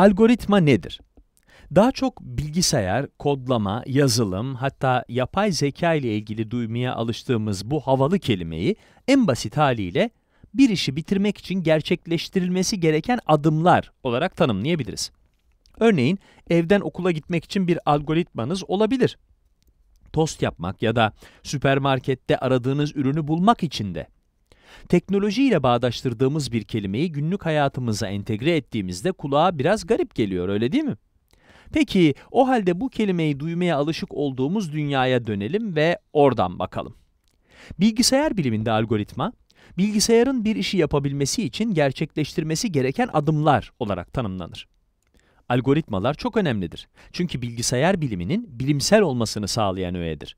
Algoritma nedir? Daha çok bilgisayar, kodlama, yazılım, hatta yapay zeka ile ilgili duymaya alıştığımız bu havalı kelimeyi en basit haliyle bir işi bitirmek için gerçekleştirilmesi gereken adımlar olarak tanımlayabiliriz. Örneğin evden okula gitmek için bir algoritmanız olabilir. Tost yapmak ya da süpermarkette aradığınız ürünü bulmak için de Teknolojiyle bağdaştırdığımız bir kelimeyi günlük hayatımıza entegre ettiğimizde kulağa biraz garip geliyor öyle değil mi? Peki o halde bu kelimeyi duymaya alışık olduğumuz dünyaya dönelim ve oradan bakalım. Bilgisayar biliminde algoritma, bilgisayarın bir işi yapabilmesi için gerçekleştirmesi gereken adımlar olarak tanımlanır. Algoritmalar çok önemlidir. Çünkü bilgisayar biliminin bilimsel olmasını sağlayan öğedir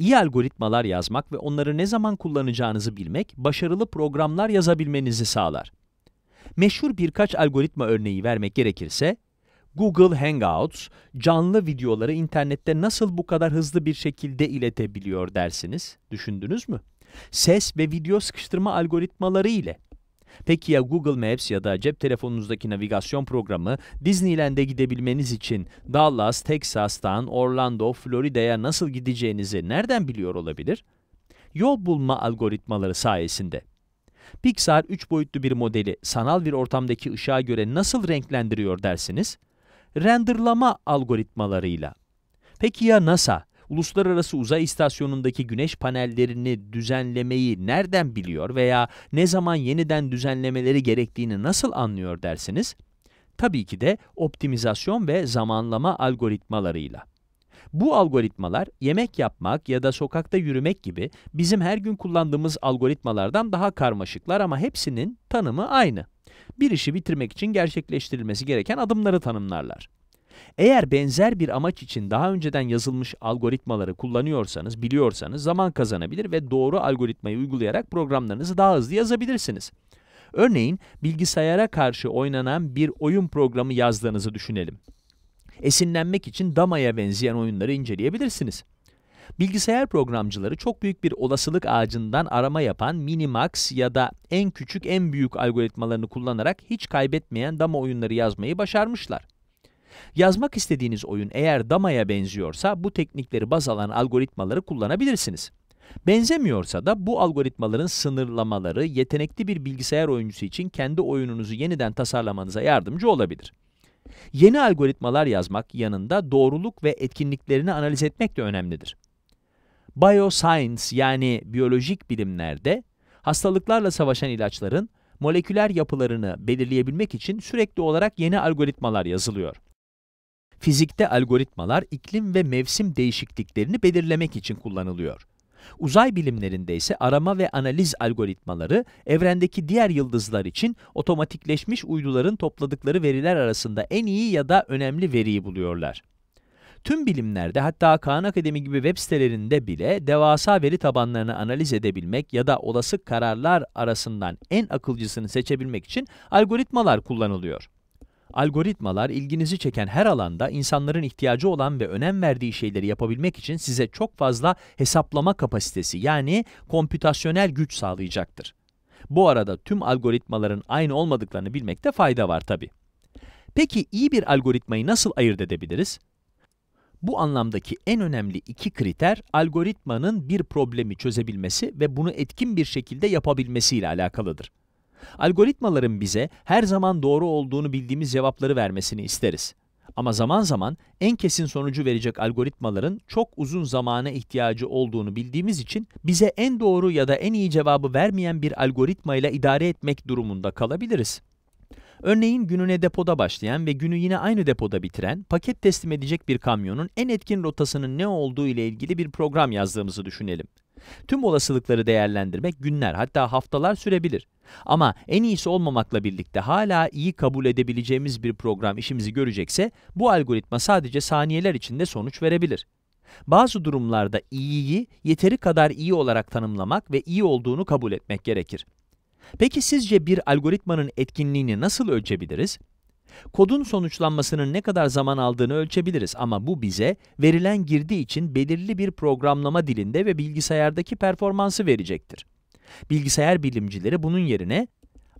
iyi algoritmalar yazmak ve onları ne zaman kullanacağınızı bilmek, başarılı programlar yazabilmenizi sağlar. Meşhur birkaç algoritma örneği vermek gerekirse, Google Hangouts, canlı videoları internette nasıl bu kadar hızlı bir şekilde iletebiliyor dersiniz, düşündünüz mü? Ses ve video sıkıştırma algoritmaları ile Peki ya Google Maps ya da cep telefonunuzdaki navigasyon programı Disneyland'e gidebilmeniz için Dallas, Texas'tan Orlando, Florida'ya nasıl gideceğinizi nereden biliyor olabilir? Yol bulma algoritmaları sayesinde. Pixar 3 boyutlu bir modeli sanal bir ortamdaki ışığa göre nasıl renklendiriyor dersiniz? Renderlama algoritmalarıyla. Peki ya NASA? Uluslararası Uzay İstasyonu'ndaki güneş panellerini düzenlemeyi nereden biliyor veya ne zaman yeniden düzenlemeleri gerektiğini nasıl anlıyor dersiniz? Tabii ki de optimizasyon ve zamanlama algoritmalarıyla. Bu algoritmalar yemek yapmak ya da sokakta yürümek gibi bizim her gün kullandığımız algoritmalardan daha karmaşıklar ama hepsinin tanımı aynı. Bir işi bitirmek için gerçekleştirilmesi gereken adımları tanımlarlar. Eğer benzer bir amaç için daha önceden yazılmış algoritmaları kullanıyorsanız, biliyorsanız zaman kazanabilir ve doğru algoritmayı uygulayarak programlarınızı daha hızlı yazabilirsiniz. Örneğin bilgisayara karşı oynanan bir oyun programı yazdığınızı düşünelim. Esinlenmek için damaya benzeyen oyunları inceleyebilirsiniz. Bilgisayar programcıları çok büyük bir olasılık ağacından arama yapan minimax ya da en küçük en büyük algoritmalarını kullanarak hiç kaybetmeyen dama oyunları yazmayı başarmışlar. Yazmak istediğiniz oyun eğer damaya benziyorsa bu teknikleri baz alan algoritmaları kullanabilirsiniz. Benzemiyorsa da bu algoritmaların sınırlamaları yetenekli bir bilgisayar oyuncusu için kendi oyununuzu yeniden tasarlamanıza yardımcı olabilir. Yeni algoritmalar yazmak yanında doğruluk ve etkinliklerini analiz etmek de önemlidir. Bioscience yani biyolojik bilimlerde hastalıklarla savaşan ilaçların moleküler yapılarını belirleyebilmek için sürekli olarak yeni algoritmalar yazılıyor. Fizikte algoritmalar iklim ve mevsim değişikliklerini belirlemek için kullanılıyor. Uzay bilimlerinde ise arama ve analiz algoritmaları evrendeki diğer yıldızlar için otomatikleşmiş uyduların topladıkları veriler arasında en iyi ya da önemli veriyi buluyorlar. Tüm bilimlerde hatta Kaan Akademi gibi web sitelerinde bile devasa veri tabanlarını analiz edebilmek ya da olası kararlar arasından en akılcısını seçebilmek için algoritmalar kullanılıyor. Algoritmalar ilginizi çeken her alanda insanların ihtiyacı olan ve önem verdiği şeyleri yapabilmek için size çok fazla hesaplama kapasitesi yani kompütasyonel güç sağlayacaktır. Bu arada tüm algoritmaların aynı olmadıklarını bilmekte fayda var tabi. Peki iyi bir algoritmayı nasıl ayırt edebiliriz? Bu anlamdaki en önemli iki kriter algoritmanın bir problemi çözebilmesi ve bunu etkin bir şekilde yapabilmesi ile alakalıdır. Algoritmaların bize her zaman doğru olduğunu bildiğimiz cevapları vermesini isteriz. Ama zaman zaman en kesin sonucu verecek algoritmaların çok uzun zamana ihtiyacı olduğunu bildiğimiz için bize en doğru ya da en iyi cevabı vermeyen bir algoritma ile idare etmek durumunda kalabiliriz. Örneğin gününe depoda başlayan ve günü yine aynı depoda bitiren, paket teslim edecek bir kamyonun en etkin rotasının ne olduğu ile ilgili bir program yazdığımızı düşünelim. Tüm olasılıkları değerlendirmek günler hatta haftalar sürebilir. Ama en iyisi olmamakla birlikte hala iyi kabul edebileceğimiz bir program işimizi görecekse bu algoritma sadece saniyeler içinde sonuç verebilir. Bazı durumlarda iyiyi yeteri kadar iyi olarak tanımlamak ve iyi olduğunu kabul etmek gerekir. Peki sizce bir algoritmanın etkinliğini nasıl ölçebiliriz? Kodun sonuçlanmasının ne kadar zaman aldığını ölçebiliriz ama bu bize verilen girdi için belirli bir programlama dilinde ve bilgisayardaki performansı verecektir. Bilgisayar bilimcileri bunun yerine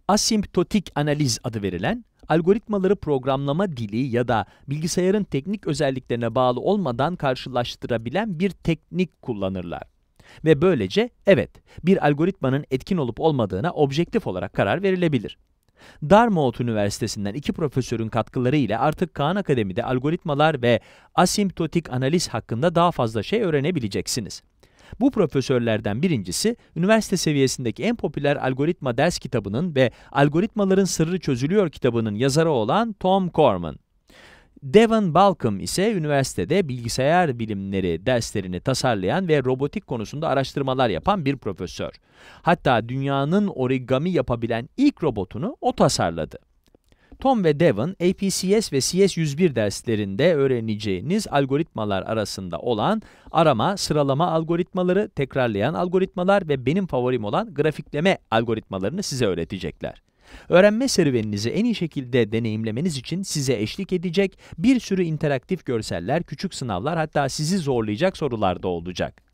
asimptotik analiz adı verilen algoritmaları programlama dili ya da bilgisayarın teknik özelliklerine bağlı olmadan karşılaştırabilen bir teknik kullanırlar. Ve böylece evet, bir algoritmanın etkin olup olmadığına objektif olarak karar verilebilir. Dartmouth Üniversitesi'nden iki profesörün katkıları ile artık Kaan Akademi'de algoritmalar ve asimptotik analiz hakkında daha fazla şey öğrenebileceksiniz. Bu profesörlerden birincisi, üniversite seviyesindeki en popüler algoritma ders kitabının ve Algoritmaların Sırrı Çözülüyor kitabının yazarı olan Tom Corman. Devon Balcom ise üniversitede bilgisayar bilimleri derslerini tasarlayan ve robotik konusunda araştırmalar yapan bir profesör. Hatta dünyanın origami yapabilen ilk robotunu o tasarladı. Tom ve Devon, APCS ve CS101 derslerinde öğreneceğiniz algoritmalar arasında olan arama, sıralama algoritmaları, tekrarlayan algoritmalar ve benim favorim olan grafikleme algoritmalarını size öğretecekler. Öğrenme serüveninizi en iyi şekilde deneyimlemeniz için size eşlik edecek bir sürü interaktif görseller, küçük sınavlar hatta sizi zorlayacak sorular da olacak.